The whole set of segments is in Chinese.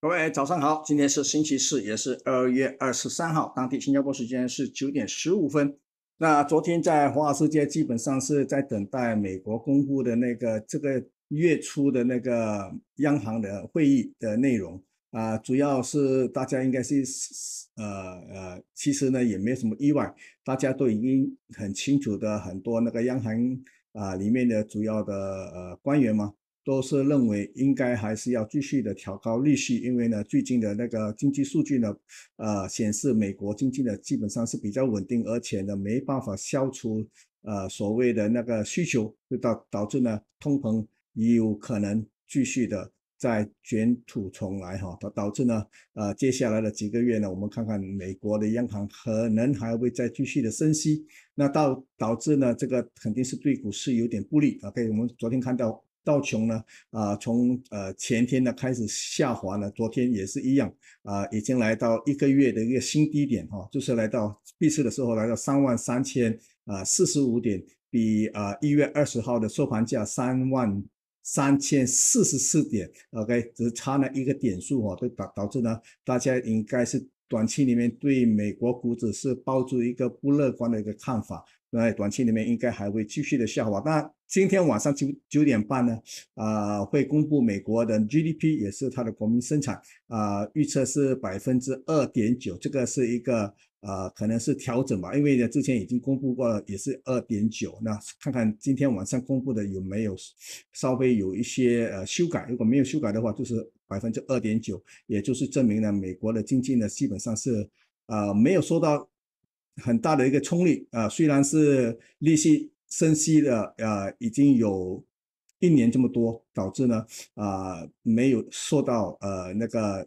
各位早上好，今天是星期四，也是二月二十三号，当地新加坡时间是九点十五分。那昨天在华尔街基本上是在等待美国公布的那个这个月初的那个央行的会议的内容。啊，主要是大家应该是呃呃，其实呢也没什么意外，大家都已经很清楚的很多那个央行啊里面的主要的呃官员嘛，都是认为应该还是要继续的调高利息，因为呢最近的那个经济数据呢，呃显示美国经济的基本上是比较稳定，而且呢没办法消除呃所谓的那个需求，就导导致呢通膨也有可能继续的。在卷土重来哈，它导致呢，呃，接下来的几个月呢，我们看看美国的央行可能还会再继续的升息，那到导致呢，这个肯定是对股市有点不利 OK，我们昨天看到道琼呢，啊，从呃前天呢开始下滑呢，昨天也是一样啊，已经来到一个月的一个新低点哈，就是来到闭市的时候来到三万三千啊四十五点，比啊一月二十号的收盘价三万。三千四十四点，OK，只差了一个点数哦，都导导致呢，大家应该是短期里面对美国股指是抱住一个不乐观的一个看法。那短期里面应该还会继续的下滑。那今天晚上九九点半呢，啊，会公布美国的 GDP，也是它的国民生产，啊，预测是百分之二点九，这个是一个呃，可能是调整吧，因为呢之前已经公布过也是二点九。那看看今天晚上公布的有没有稍微有一些呃修改，如果没有修改的话，就是百分之二点九，也就是证明呢美国的经济呢基本上是啊没有受到。很大的一个冲力啊，虽然是利息升息的啊，已经有一年这么多，导致呢啊没有受到呃那个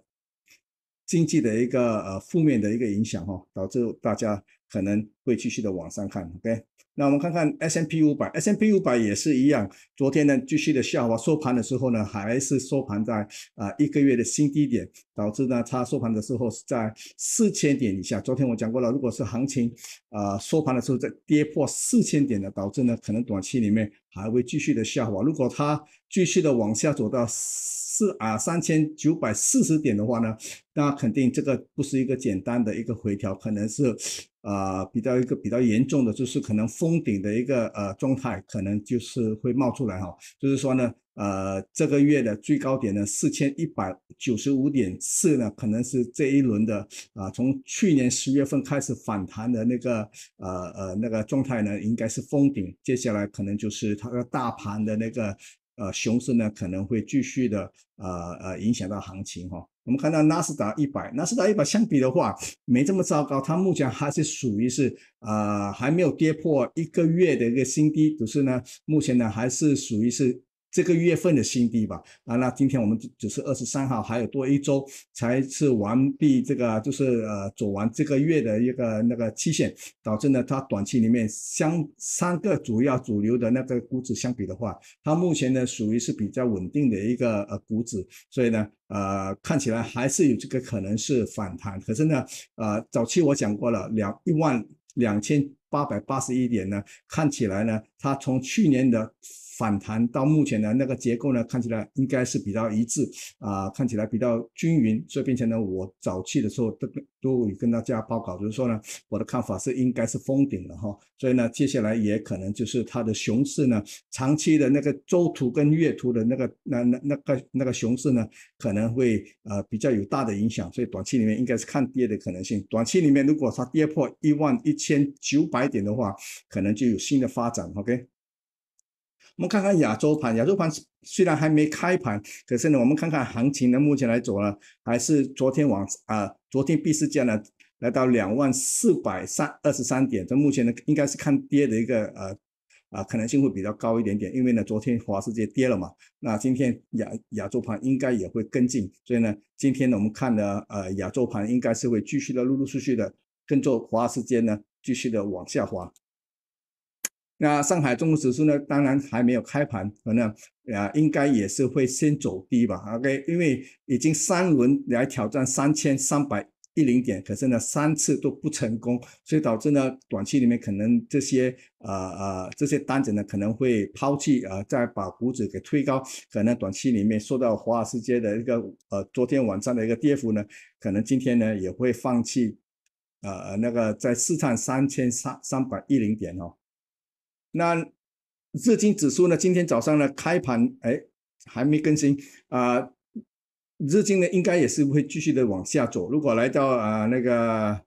经济的一个呃负面的一个影响哦，导致大家可能会继续的往上看，对。那我们看看 S M P 五百，S M P 五百也是一样，昨天呢继续的下滑，收盘的时候呢还是收盘在啊一个月的新低点，导致呢它收盘的时候是在四千点以下。昨天我讲过了，如果是行情啊收盘的时候在跌破四千点的，导致呢可能短期里面还会继续的下滑。如果它继续的往下走到四啊三千九百四十点的话呢，那肯定这个不是一个简单的一个回调，可能是。呃，比较一个比较严重的就是可能封顶的一个呃状态，可能就是会冒出来哈。就是说呢，呃，这个月的最高点呢，四千一百九十五点四呢，可能是这一轮的啊，从去年十月份开始反弹的那个呃呃那个状态呢，应该是封顶，接下来可能就是它的大盘的那个。呃，熊市呢可能会继续的，呃呃，影响到行情哈。我们看到纳斯达一百，纳斯达一百相比的话没这么糟糕，它目前还是属于是，呃，还没有跌破一个月的一个新低，就是呢，目前呢还是属于是。这个月份的新低吧，啊，那今天我们只只是二十三号，还有多一周才是完毕，这个就是呃走完这个月的一个那个期限，导致呢它短期里面相三个主要主流的那个股指相比的话，它目前呢属于是比较稳定的一个呃股指，所以呢呃看起来还是有这个可能是反弹，可是呢呃早期我讲过了两一万两千八百八十一点呢，看起来呢它从去年的。反弹到目前呢，那个结构呢，看起来应该是比较一致啊，看起来比较均匀，所以，并且呢，我早期的时候都都跟大家报告，就是说呢，我的看法是应该是封顶了哈，所以呢，接下来也可能就是它的熊市呢，长期的那个周图跟月图的那个那那那个那个熊市呢，可能会呃比较有大的影响，所以短期里面应该是看跌的可能性，短期里面如果它跌破一万一千九百点的话，可能就有新的发展，OK。我们看看亚洲盘，亚洲盘虽然还没开盘，可是呢，我们看看行情呢，目前来走呢，还是昨天往啊，昨天闭市价呢，来到两万四百三二十三点，这目前呢，应该是看跌的一个呃啊可能性会比较高一点点，因为呢，昨天华世界跌了嘛，那今天亚亚洲盘应该也会跟进，所以呢，今天呢，我们看呢，呃亚洲盘应该是会继续的陆陆续续的跟着华世间呢，继续的往下滑。那上海综合指数呢？当然还没有开盘，可能啊，应该也是会先走低吧。OK，因为已经三轮来挑战三千三百一零点，可是呢，三次都不成功，所以导致呢，短期里面可能这些呃呃这些单子呢可能会抛弃，呃，再把股指给推高，可能短期里面受到华尔街的一个呃昨天晚上的一个跌幅呢，可能今天呢也会放弃，呃那个在试探三千三三百一零点哦。那日经指数呢？今天早上呢开盘，哎，还没更新啊。日经呢，应该也是会继续的往下走。如果来到啊那个。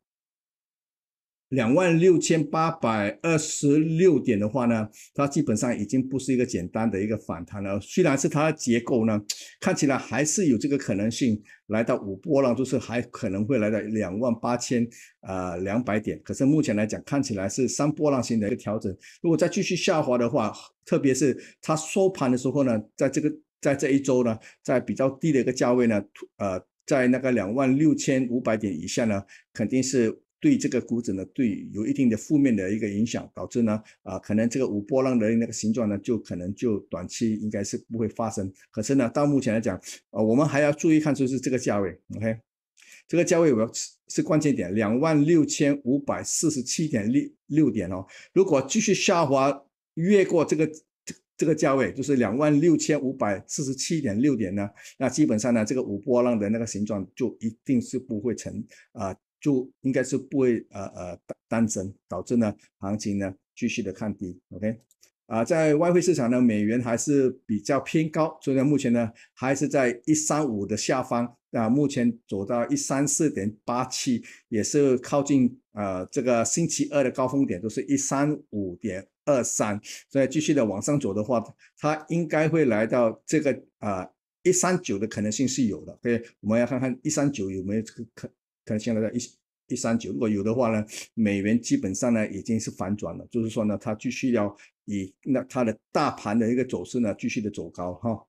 两万六千八百二十六点的话呢，它基本上已经不是一个简单的一个反弹了。虽然是它的结构呢，看起来还是有这个可能性来到五波浪，就是还可能会来到两万八千啊两百点。可是目前来讲，看起来是三波浪型的一个调整。如果再继续下滑的话，特别是它收盘的时候呢，在这个在这一周呢，在比较低的一个价位呢，呃，在那个两万六千五百点以下呢，肯定是。对这个股指呢，对有一定的负面的一个影响，导致呢，啊，可能这个五波浪的那个形状呢，就可能就短期应该是不会发生。可是呢，到目前来讲，呃，我们还要注意看就是这个价位，OK，这个价位我是是关键点，两万六千五百四十七点六六点哦。如果继续下滑越过这个这个价位，就是两万六千五百四十七点六点呢，那基本上呢，这个五波浪的那个形状就一定是不会成啊。就应该是不会呃呃单单增，导致呢行情呢继续的看低。OK 啊，在外汇市场呢，美元还是比较偏高，所以呢目前呢还是在一三五的下方啊，目前走到一三四点八七，也是靠近啊这个星期二的高峰点，都是一三五点二三。所以继续的往上走的话，它应该会来到这个啊一三九的可能性是有的。OK，我们要看看一三九有没有这个可。看现在在一一三九，如果有的话呢，美元基本上呢已经是反转了，就是说呢，它继续要以那它的大盘的一个走势呢继续的走高哈。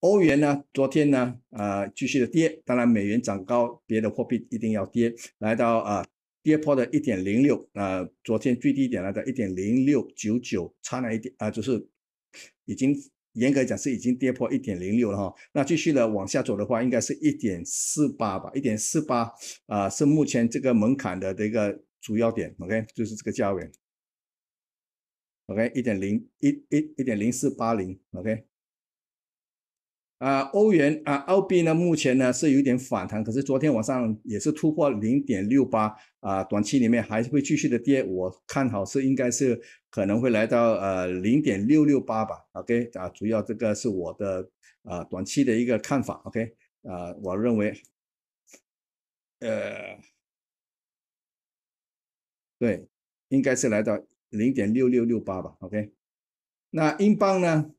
欧元呢，昨天呢，呃，继续的跌，当然美元涨高，别的货币一定要跌，来到啊，跌破的一点零六啊，昨天最低点来到一点零六九九，差了一点啊，就是已经。严格讲是已经跌破一点零六了哈，那继续呢往下走的话，应该是一点四八吧，一点四八啊是目前这个门槛的的一个主要点，OK 就是这个价位，OK 一点零一一一点零四八零，OK。啊，欧元啊，澳币呢？目前呢是有点反弹，可是昨天晚上也是突破零点六八啊，短期里面还会继续的跌。我看好是应该是可能会来到呃零点六六八吧。OK 啊，主要这个是我的啊短期的一个看法。OK 啊，我认为呃对，应该是来到零点六六六八吧。OK，那英镑呢？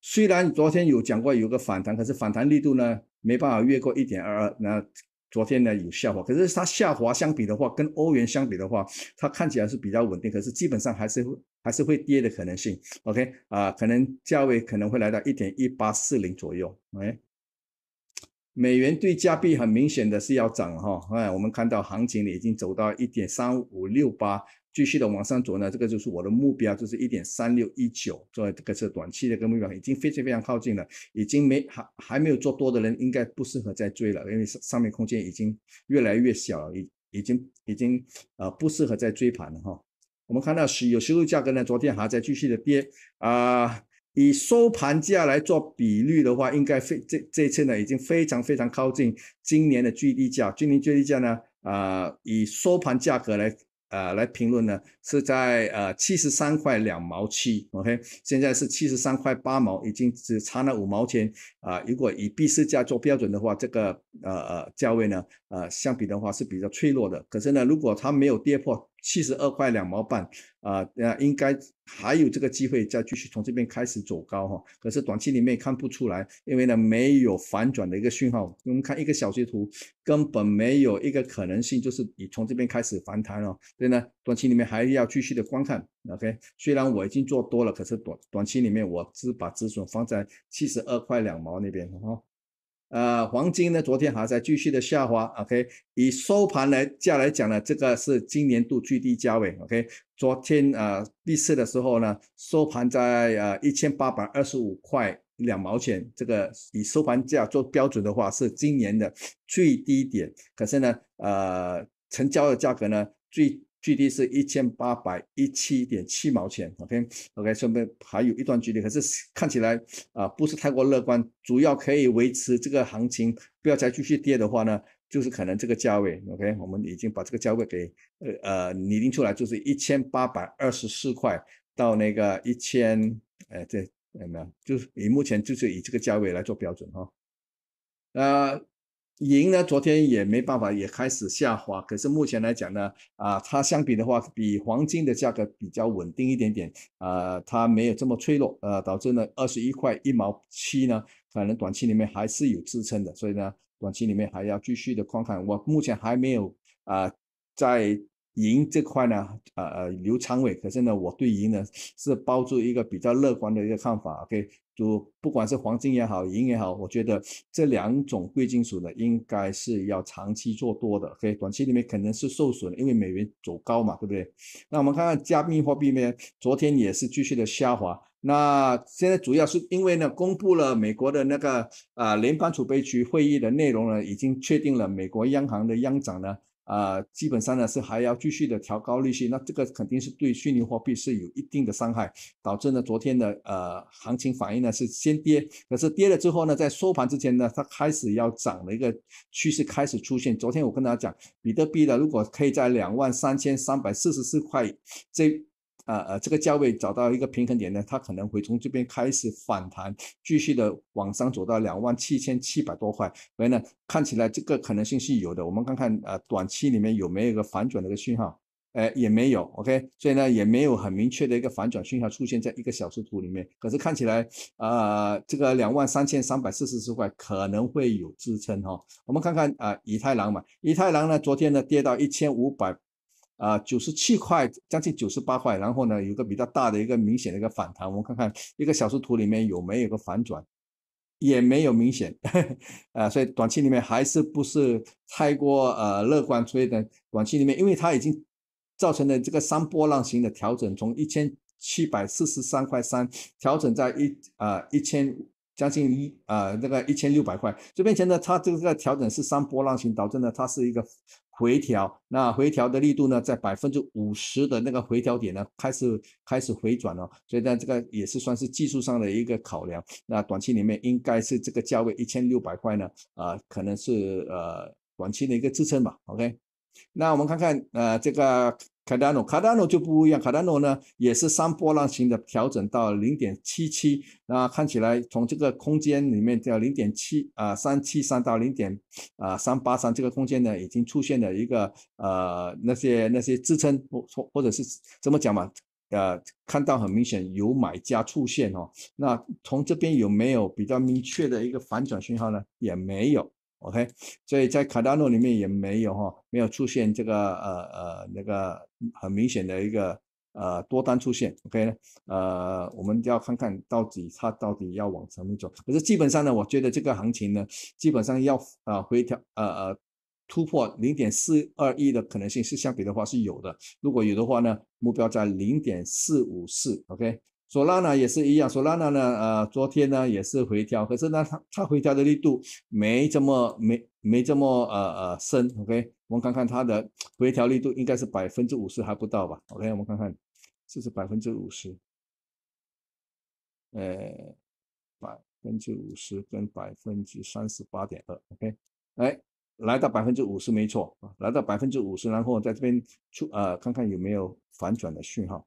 虽然昨天有讲过有个反弹，可是反弹力度呢没办法越过一点二二。那昨天呢有下滑，可是它下滑相比的话，跟欧元相比的话，它看起来是比较稳定。可是基本上还是还是会跌的可能性。OK 啊，可能价位可能会来到一点一八四零左右。OK，美元对加币很明显的是要涨哈。哎，我们看到行情已经走到一点三五六八。继续的往上走呢，这个就是我的目标，就是一点三六一九作为这个是短期的一个目标，已经非常非常靠近了，已经没还还没有做多的人应该不适合再追了，因为上上面空间已经越来越小，了，已已经已经呃不适合再追盘了哈。我们看到石油石油价格呢昨天还在继续的跌啊，以收盘价来做比率的话，应该非这这次呢已经非常非常靠近今年的最低价，今年最低价呢啊以收盘价格来。呃，来评论呢，是在呃七十三块两毛七，OK，现在是七十三块八毛，已经只差那五毛钱啊。如果以 B 市价做标准的话，这个呃呃价位呢，呃相比的话是比较脆弱的。可是呢，如果它没有跌破。七十二块两毛半啊，呃，应该还有这个机会再继续从这边开始走高哈。可是短期里面看不出来，因为呢没有反转的一个讯号。我们看一个小截图，根本没有一个可能性，就是你从这边开始反弹哦。所以呢，短期里面还要继续的观看。OK，虽然我已经做多了，可是短短期里面我只把止损放在七十二块两毛那边哈。呃，黄金呢，昨天还在继续的下滑。OK，以收盘来价来讲呢，这个是今年度最低价位。OK，昨天呃闭市的时候呢，收盘在呃一千八百二十五块两毛钱。这个以收盘价做标准的话，是今年的最低点。可是呢，呃，成交的价格呢最。距离是一千八百一七点七毛钱，OK，OK，顺便还有一段距离，可是看起来啊不是太过乐观，主要可以维持这个行情，不要再继续跌的话呢，就是可能这个价位，OK，我们已经把这个价位给呃呃拟定出来，就是一千八百二十四块到那个一千，哎，对，没有，就是以目前就是以这个价位来做标准哈，那。银呢，昨天也没办法，也开始下滑。可是目前来讲呢，啊，它相比的话，比黄金的价格比较稳定一点点，啊，它没有这么脆弱，呃，导致呢二十一块一毛七呢，可能短期里面还是有支撑的。所以呢，短期里面还要继续的观看。我目前还没有啊，在银这块呢，呃呃留仓位。可是呢，我对银呢是抱住一个比较乐观的一个看法。OK。就不管是黄金也好，银也好，我觉得这两种贵金属呢，应该是要长期做多的。可以短期里面可能是受损，因为美元走高嘛，对不对？那我们看看加密货币呢，昨天也是继续的下滑。那现在主要是因为呢，公布了美国的那个啊联邦储备局会议的内容呢，已经确定了美国央行的央长呢。呃，基本上呢是还要继续的调高利息，那这个肯定是对虚拟货币是有一定的伤害，导致呢昨天的呃行情反应呢是先跌，可是跌了之后呢，在收盘之前呢，它开始要涨的一个趋势开始出现。昨天我跟大家讲，比特币呢如果可以在两万三千三百四十四块这。呃呃，这个价位找到一个平衡点呢，它可能会从这边开始反弹，继续的往上走到两万七千七百多块，所以呢，看起来这个可能性是有的。我们看看呃，短期里面有没有一个反转的一个讯号，哎，也没有。OK，所以呢，也没有很明确的一个反转讯号出现在一个小时图里面。可是看起来，呃，这个两万三千三百四十四块可能会有支撑哈。我们看看啊，以太郎嘛，以太郎呢，昨天呢跌到一千五百。啊，九十七块，将近九十八块，然后呢，有个比较大的一个明显的一个反弹，我们看看一个小时图里面有没有个反转，也没有明显，啊，所以短期里面还是不是太过呃乐观，所以呢，短期里面，因为它已经造成了这个三波浪形的调整，从一千七百四十三块三调整在一啊一千将近一啊那个一千六百块，这边前呢，它这个调整是三波浪形导致呢它是一个。回调，那回调的力度呢，在百分之五十的那个回调点呢，开始开始回转了，所以呢，这个也是算是技术上的一个考量。那短期里面应该是这个价位一千六百块呢，啊，可能是呃短期的一个支撑吧。OK，那我们看看呃这个。卡纳诺，卡纳诺就不一样。卡纳诺呢，也是三波浪型的调整到零点七七。那看起来从这个空间里面，叫零点七啊，三七三到零点，啊，三八三这个空间呢，已经出现了一个呃，那些那些支撑，或或者是怎么讲嘛？呃，看到很明显有买家出现哦。那从这边有没有比较明确的一个反转信号呢？也没有。OK，所以在卡达诺里面也没有哈，没有出现这个呃呃那个很明显的一个呃多单出现。OK 呢，呃，我们要看看到底它到底要往什么走。可是基本上呢，我觉得这个行情呢，基本上要啊回调呃突破零点四二一的可能性是相比的话是有的。如果有的话呢，目标在零点四五四。OK。索拉娜也是一样，索拉娜呢，呃，昨天呢也是回调，可是呢，它它回调的力度没这么没没这么呃呃深。OK，我们看看它的回调力度应该是百分之五十还不到吧？OK，我们看看这是百分之五十，呃，百分之五十跟百分之三十八点二。OK，来来到百分之五十没错啊，来到百分之五十，然后在这边出呃看看有没有反转的讯号。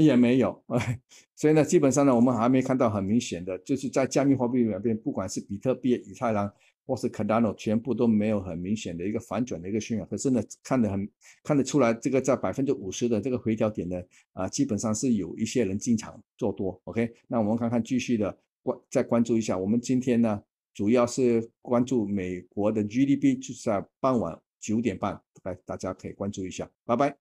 也没有，所以呢，基本上呢，我们还没看到很明显的，就是在加密货币里面，不管是比特币、以太坊或是 Cardano，全部都没有很明显的一个反转的一个信号。可是呢，看得很看得出来，这个在百分之五十的这个回调点呢，啊，基本上是有一些人进场做多。OK，那我们看看继续的关再关注一下，我们今天呢主要是关注美国的 GDP，就是在傍晚九点半来，大家可以关注一下，拜拜。